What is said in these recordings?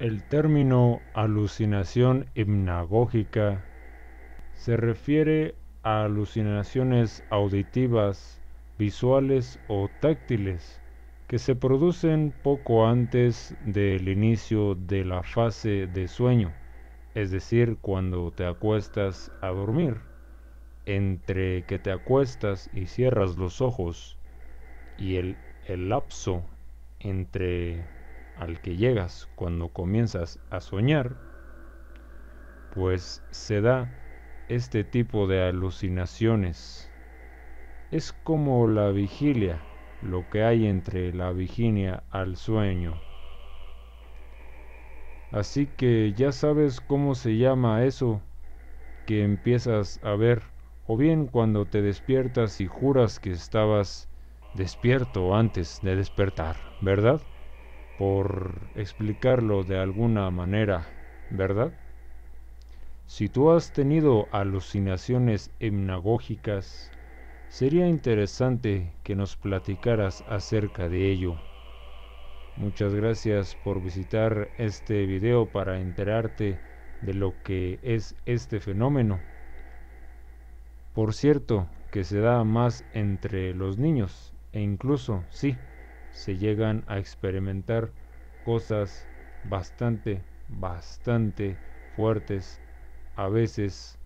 El término alucinación hipnagógica se refiere a alucinaciones auditivas, visuales o táctiles que se producen poco antes del inicio de la fase de sueño, es decir, cuando te acuestas a dormir, entre que te acuestas y cierras los ojos y el, lapso entre al que llegas cuando comienzas a soñar, pues se da este tipo de alucinaciones. Es como la vigilia, lo que hay entre la vigilia al sueño. Así que ya sabes cómo se llama eso que empiezas a ver, o bien cuando te despiertas y juras que estabas despierto antes de despertar, ¿verdad? por explicarlo de alguna manera, ¿verdad? Si tú has tenido alucinaciones hipnagógicas, sería interesante que nos platicaras acerca de ello. Muchas gracias por visitar este video para enterarte de lo que es este fenómeno. Por cierto, que se da más entre los niños e incluso, sí, se llegan a experimentar cosas bastante, bastante fuertes, a veces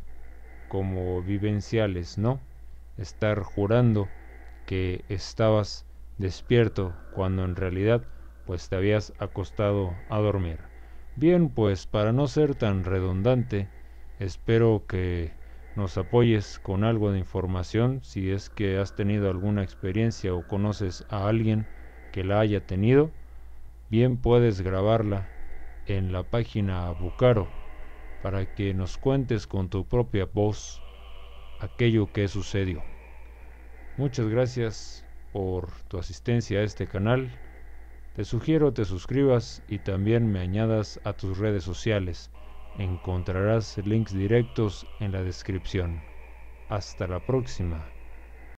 como vivenciales, ¿no? Estar jurando que estabas despierto cuando en realidad pues te habías acostado a dormir. Bien, pues para no ser tan redundante, espero que nos apoyes con algo de información si es que has tenido alguna experiencia o conoces a alguien que la haya tenido, bien puedes grabarla en la página Bucaro para que nos cuentes con tu propia voz aquello que sucedió. Muchas gracias por tu asistencia a este canal. Te sugiero te suscribas y también me añadas a tus redes sociales. Encontrarás links directos en la descripción. Hasta la próxima.